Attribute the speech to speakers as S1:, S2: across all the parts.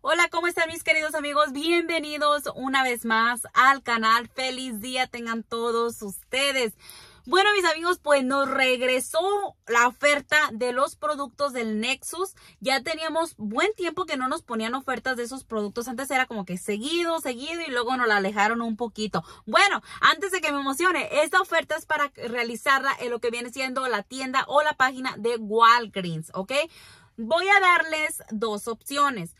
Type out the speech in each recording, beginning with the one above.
S1: Hola, ¿cómo están mis queridos amigos? Bienvenidos una vez más al canal. Feliz día tengan todos ustedes. Bueno, mis amigos, pues nos regresó la oferta de los productos del Nexus. Ya teníamos buen tiempo que no nos ponían ofertas de esos productos. Antes era como que seguido, seguido y luego nos la alejaron un poquito. Bueno, antes de que me emocione, esta oferta es para realizarla en lo que viene siendo la tienda o la página de Walgreens, ¿ok? Voy a darles dos opciones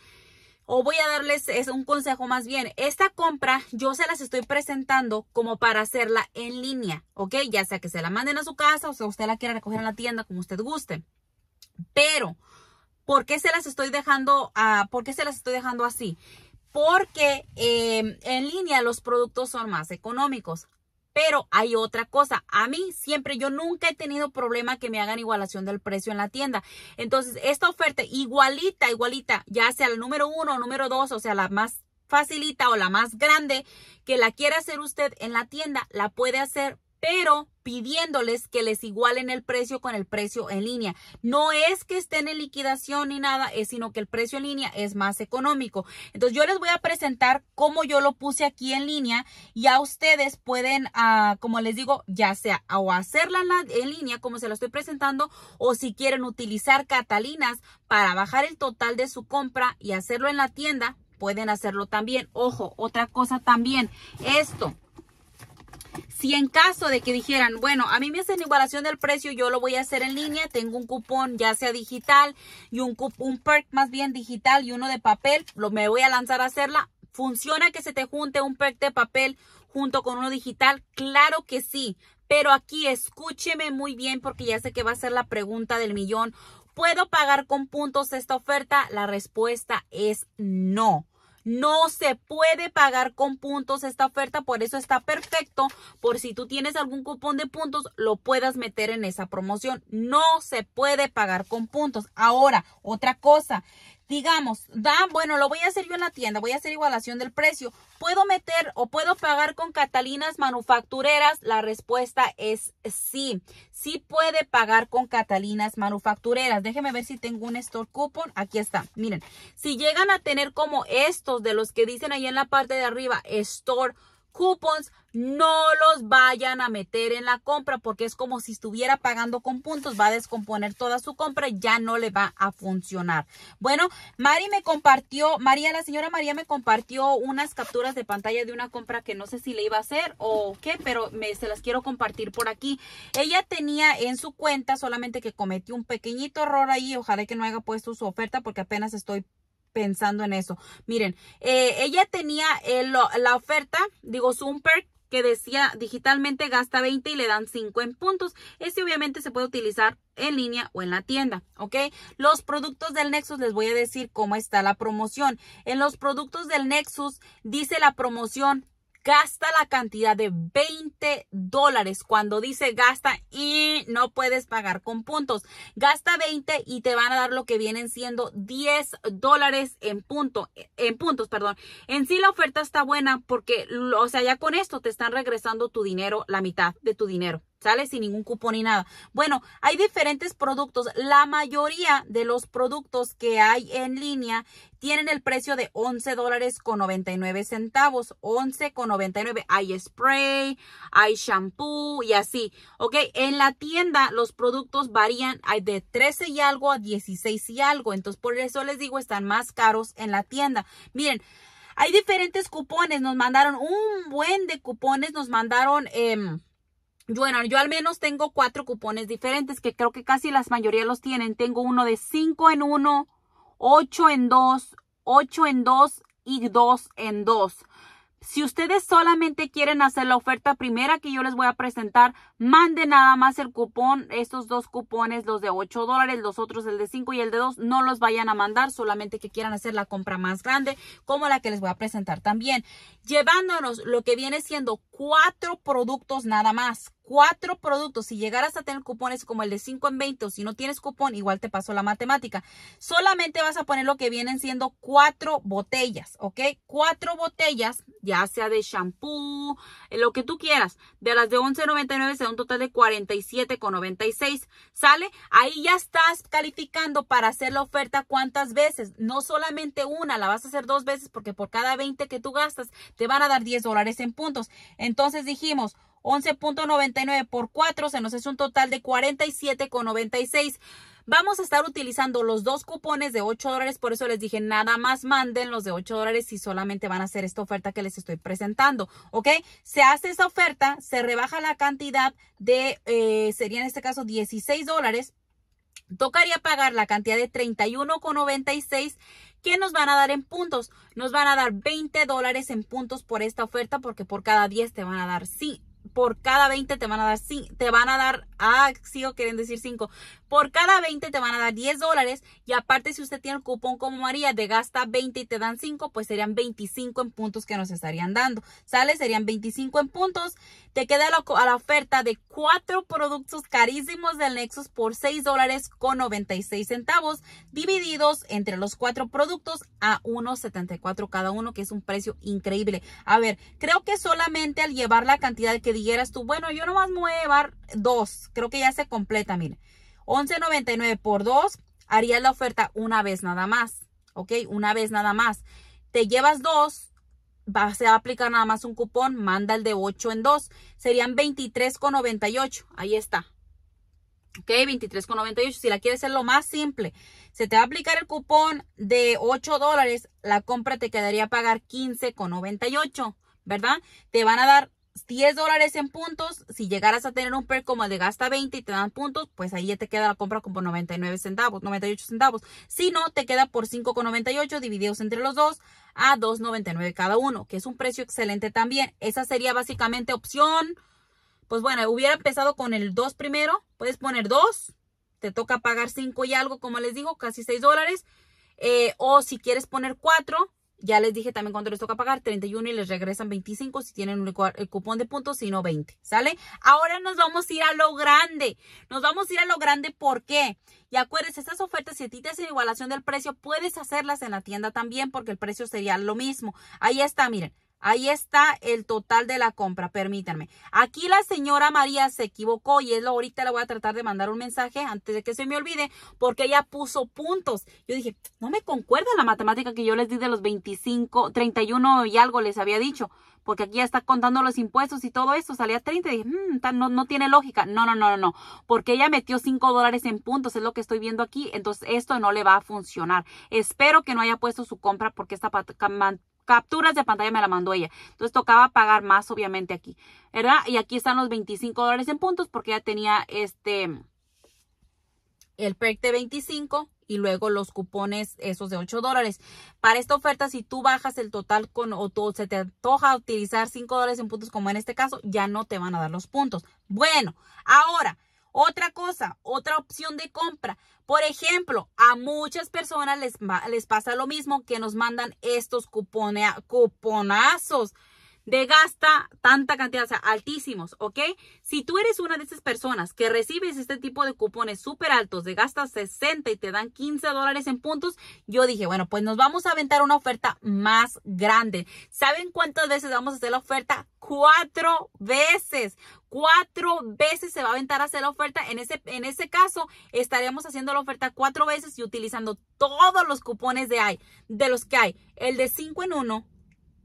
S1: o voy a darles es un consejo más bien. Esta compra yo se las estoy presentando como para hacerla en línea, ¿ok? Ya sea que se la manden a su casa o sea usted la quiera recoger en la tienda como usted guste. Pero, ¿por qué se las estoy dejando, ¿por qué se las estoy dejando así? Porque eh, en línea los productos son más económicos. Pero hay otra cosa, a mí siempre, yo nunca he tenido problema que me hagan igualación del precio en la tienda. Entonces, esta oferta igualita, igualita, ya sea el número uno o número dos, o sea, la más facilita o la más grande que la quiera hacer usted en la tienda, la puede hacer pero pidiéndoles que les igualen el precio con el precio en línea. No es que estén en liquidación ni nada, es sino que el precio en línea es más económico. Entonces yo les voy a presentar cómo yo lo puse aquí en línea. a ustedes pueden, ah, como les digo, ya sea o hacerla en, línea como se lo estoy presentando o si quieren utilizar Catalinas para bajar el total de su compra y hacerlo en la tienda, pueden hacerlo también. Ojo, otra cosa también, esto si en caso de que dijeran, bueno, a mí me hacen igualación del precio, yo lo voy a hacer en línea, tengo un cupón ya sea digital y un, un perk más bien digital y uno de papel, lo, me voy a lanzar a hacerla. ¿Funciona que se te junte un perk de papel junto con uno digital? Claro que sí, pero aquí escúcheme muy bien porque ya sé que va a ser la pregunta del millón. ¿Puedo pagar con puntos esta oferta? La respuesta es no. No se puede pagar con puntos esta oferta, por eso está perfecto. Por si tú tienes algún cupón de puntos, lo puedas meter en esa promoción. No se puede pagar con puntos. Ahora, otra cosa, digamos, da, bueno, lo voy a hacer yo en la tienda, voy a hacer igualación del precio. ¿Puedo meter o puedo pagar con Catalinas manufactureras? La respuesta es sí. Sí puede pagar con Catalinas manufactureras. Déjeme ver si tengo un store coupon. Aquí está. Miren, si llegan a tener como estos de los que dicen ahí en la parte de arriba, store coupons, no los vayan a meter en la compra porque es como si estuviera pagando con puntos, va a descomponer toda su compra, y ya no le va a funcionar. Bueno, Mari me compartió, María, la señora María me compartió unas capturas de pantalla de una compra que no sé si le iba a hacer o qué, pero se las quiero compartir por aquí. Ella tenía en su cuenta solamente que cometió un pequeñito error ahí, ojalá que no haya puesto su oferta porque apenas estoy pensando en eso. Miren, eh, ella tenía eh, la oferta, digo, su perk que decía digitalmente gasta 20 y le dan 5 en puntos. Este obviamente se puede utilizar en línea o en la tienda, ¿ok? Los productos del Nexus, les voy a decir cómo está la promoción. En los productos del Nexus dice la promoción gasta la cantidad de 20 dólares. Cuando dice gasta y no puedes pagar con puntos. Gasta 20 y te van a dar lo que vienen siendo 10 dólares en punto, en puntos, perdón. En sí la oferta está buena porque, o sea, ya con esto te están regresando tu dinero, la mitad de tu dinero. ¿sale? Sin ningún cupón ni nada. Bueno, hay diferentes productos. La mayoría de los productos que hay en línea tienen el precio de 11 dólares con 99 centavos. 11 con 99. Hay spray, hay shampoo y así. Ok, en la tienda los productos varían de 13 y algo a 16 y algo. Entonces, por eso les digo, están más caros en la tienda. Miren. Hay diferentes cupones, nos mandaron un buen de cupones, nos mandaron eh, bueno, yo al menos tengo cuatro cupones diferentes que creo que casi las mayoría los tienen. Tengo uno de 5 en 1, 8 en 2, 8 en 2 y 2 en 2. Si ustedes solamente quieren hacer la oferta primera que yo les voy a presentar, manden nada más el cupón, estos dos cupones, los de 8 dólares, los otros el de 5 y el de 2, no los vayan a mandar, solamente que quieran hacer la compra más grande, como la que les voy a presentar también llevándonos lo que viene siendo cuatro productos nada más. Cuatro productos. Si llegaras a tener cupones como el de 5 en 20 o si no tienes cupón, igual te pasó la matemática. Solamente vas a poner lo que vienen siendo cuatro botellas, ¿ok? Cuatro botellas, ya sea de shampoo, eh, lo que tú quieras. De las de 11.99 será un total de 47.96. ¿Sale? Ahí ya estás calificando para hacer la oferta cuántas veces. No solamente una, la vas a hacer dos veces porque por cada 20 que tú gastas te van a dar 10 dólares en puntos. Entonces dijimos, 11.99 por 4 se nos es un total de 47.96. Vamos a estar utilizando los dos cupones de 8 dólares, por eso les dije, nada más manden los de 8 dólares si solamente van a hacer esta oferta que les estoy presentando, ¿ok? Se hace esa oferta, se rebaja la cantidad de, eh, sería en este caso 16 dólares, tocaría pagar la cantidad de 31,96 que nos van a dar en puntos. Nos van a dar 20 dólares en puntos por esta oferta porque por cada 10 te van a dar sí. Por cada 20 te van a dar sí, te van a dar, ah, quieren decir 5, por cada 20 te van a dar 10 dólares y aparte si usted tiene el cupón como María de gasta 20 y te dan 5, pues serían 25 en puntos que nos estarían dando. ¿Sale? Serían 25 en puntos. Te queda a la oferta de cuatro productos carísimos del Nexus por 6 dólares con 96 centavos divididos entre los cuatro productos a 1.74 cada uno, que es un precio increíble. A ver, creo que solamente al llevar la cantidad que dijeras tú, bueno, yo nomás me voy a llevar dos, creo que ya se completa, mire. 11.99 por 2, harías la oferta una vez nada más. ¿Ok? Una vez nada más. Te llevas dos, va, se a aplicar nada más un cupón, manda el de 8 en 2. Serían 23.98. Ahí está. ¿Ok? 23.98. Si la quieres hacer lo más simple, se te va a aplicar el cupón de 8 dólares. La compra te quedaría pagar 15.98. ¿Verdad? Te van a dar 10 dólares en puntos. Si llegaras a tener un per como de gasta 20 y te dan puntos, pues ahí ya te queda la compra como 99 centavos, 98 centavos. Si no, te queda por 5,98 divididos entre los dos a 2,99 cada uno, que es un precio excelente también. Esa sería básicamente opción. Pues bueno, hubiera empezado con el 2 primero. Puedes poner 2. Te toca pagar 5 y algo, como les digo, casi 6 dólares. Eh, o si quieres poner 4, ya les dije también cuánto les toca pagar, 31 y les regresan 25 si tienen el cupón de puntos, sino 20, ¿sale? Ahora nos vamos a ir a lo grande. Nos vamos a ir a lo grande, ¿por qué? Y acuérdense, estas ofertas, si a ti te hacen igualación del precio, puedes hacerlas en la tienda también porque el precio sería lo mismo. Ahí está, miren, Ahí está el total de la compra, permítanme. Aquí la señora María se equivocó y es lo ahorita la voy a tratar de mandar un mensaje antes de que se me olvide porque ella puso puntos. Yo dije, no me concuerda la matemática que yo les di de los 25, 31 y algo les había dicho, porque aquí ya está contando los impuestos y todo eso, salía 30 y dije, mm, no, no tiene lógica. No, no, no, no, no, porque ella metió 5 dólares en puntos, es lo que estoy viendo aquí, entonces esto no le va a funcionar. Espero que no haya puesto su compra porque esta capturas de pantalla me la mandó ella. Entonces tocaba pagar más, obviamente, aquí, ¿verdad? Y aquí están los 25 dólares en puntos porque ya tenía este, el pack de 25 y luego los cupones esos de 8 dólares. Para esta oferta, si tú bajas el total con o se te antoja utilizar 5 dólares en puntos, como en este caso, ya no te van a dar los puntos. Bueno, ahora otra cosa, otra opción de compra. Por ejemplo, a muchas personas les, les pasa lo mismo que nos mandan estos cuponazos de gasta tanta cantidad, o sea, altísimos, ¿ok? Si tú eres una de esas personas que recibes este tipo de cupones súper altos, de gasta 60 y te dan 15 dólares en puntos, yo dije, bueno, pues nos vamos a aventar una oferta más grande. ¿Saben cuántas veces vamos a hacer la oferta? Cuatro veces. Cuatro veces se va a aventar a hacer la oferta. En ese, en ese caso, estaríamos haciendo la oferta cuatro veces y utilizando todos los cupones de, hay, de los que hay. El de 5 en 1,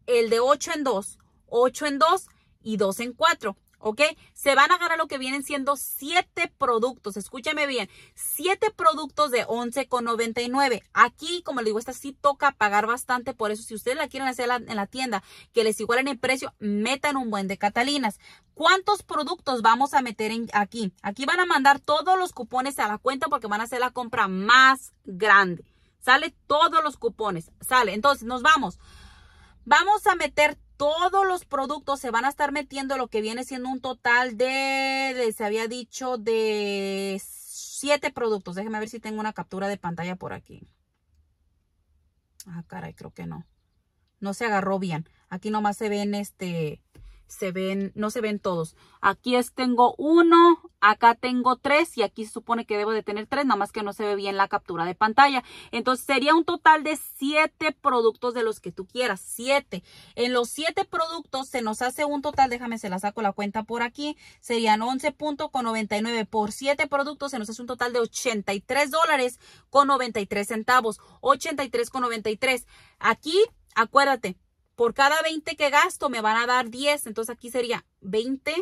S1: el de 8 en 2, 8 en 2 y 2 en 4. ¿ok? Se van a ganar lo que vienen siendo 7 productos, escúchame bien, 7 productos de 11,99. Aquí, como le digo, esta sí toca pagar bastante, por eso si ustedes la quieren hacer en la tienda, que les igualen el precio, metan un buen de Catalinas. ¿Cuántos productos vamos a meter aquí? Aquí van a mandar todos los cupones a la cuenta porque van a hacer la compra más grande. Sale todos los cupones, sale. Entonces, nos vamos. Vamos a meter todos los productos se van a estar metiendo lo que viene siendo un total de, Se había dicho, de siete productos. Déjenme ver si tengo una captura de pantalla por aquí. Ah, caray, creo que no. No se agarró bien. Aquí nomás se ven este se ven, no se ven todos. Aquí es, tengo uno, acá tengo tres y aquí se supone que debo de tener tres, nada más que no se ve bien la captura de pantalla. Entonces sería un total de siete productos de los que tú quieras, siete. En los siete productos se nos hace un total, déjame se la saco la cuenta por aquí, serían 11.99 por siete productos, se nos hace un total de 83 dólares con 93 centavos, con 83.93. Aquí, acuérdate, por cada 20 que gasto me van a dar 10. Entonces aquí sería 20,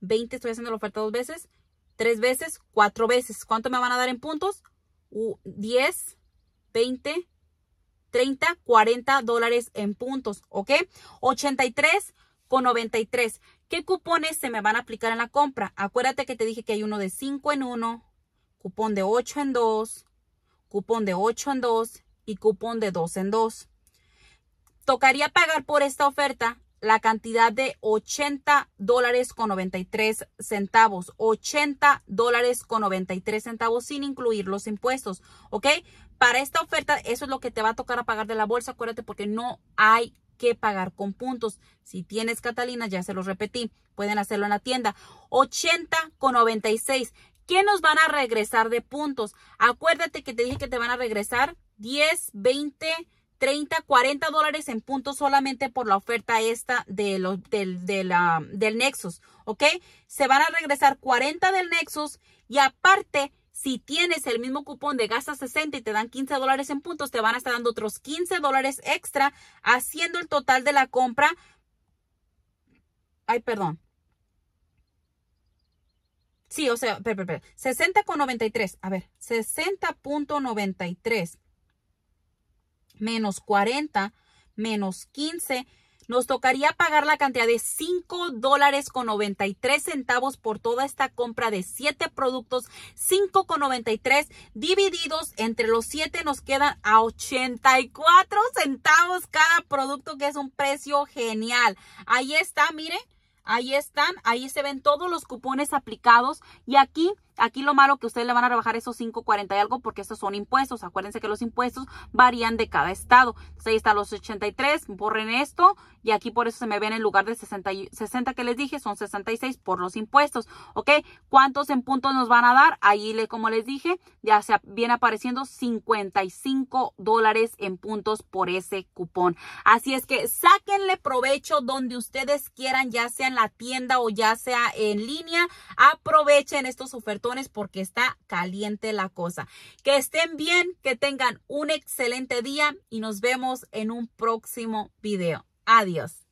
S1: 20, estoy haciendo la oferta dos veces, tres veces, cuatro veces. ¿Cuánto me van a dar en puntos? 10, 20, 30, 40 dólares en puntos, ¿ok? 83 con 93. ¿Qué cupones se me van a aplicar en la compra? Acuérdate que te dije que hay uno de 5 en 1, cupón de 8 en 2, cupón de 8 en 2 y cupón de 2 en 2 tocaría pagar por esta oferta la cantidad de 80 dólares con 93 centavos. 80 dólares con 93 centavos sin incluir los impuestos. ¿Ok? Para esta oferta, eso es lo que te va a tocar a pagar de la bolsa. Acuérdate porque no hay que pagar con puntos. Si tienes Catalina, ya se los repetí, pueden hacerlo en la tienda. 80 con 96. ¿Qué nos van a regresar de puntos? Acuérdate que te dije que te van a regresar 10, 20, 30, 40 dólares en puntos solamente por la oferta esta de los, del, del Nexus, ¿ok? Se van a regresar 40 del Nexus y aparte, si tienes el mismo cupón de gasta 60 y te dan 15 dólares en puntos, te van a estar dando otros 15 dólares extra, haciendo el total de la compra. Ay, perdón. Sí, o sea, espera, 60 A ver, 60.93 menos 40 menos 15 nos tocaría pagar la cantidad de 5 dólares con 93 centavos por toda esta compra de 7 productos, 5 con 93 divididos entre los 7 nos quedan a 84 centavos cada producto que es un precio genial. Ahí está, miren, ahí están, ahí se ven todos los cupones aplicados y aquí Aquí lo malo que ustedes le van a rebajar esos 5.40 y algo porque estos son impuestos. Acuérdense que los impuestos varían de cada estado. Entonces ahí está los 83, borren esto y aquí por eso se me ven en lugar de 60, 60 que les dije, son 66 por los impuestos. ¿Ok? ¿Cuántos en puntos nos van a dar? Ahí, le como les dije, ya se viene apareciendo 55 dólares en puntos por ese cupón. Así es que sáquenle provecho donde ustedes quieran, ya sea en la tienda o ya sea en línea. Aprovechen estos ofertos porque está caliente la cosa. Que estén bien, que tengan un excelente día y nos vemos en un próximo video. Adiós.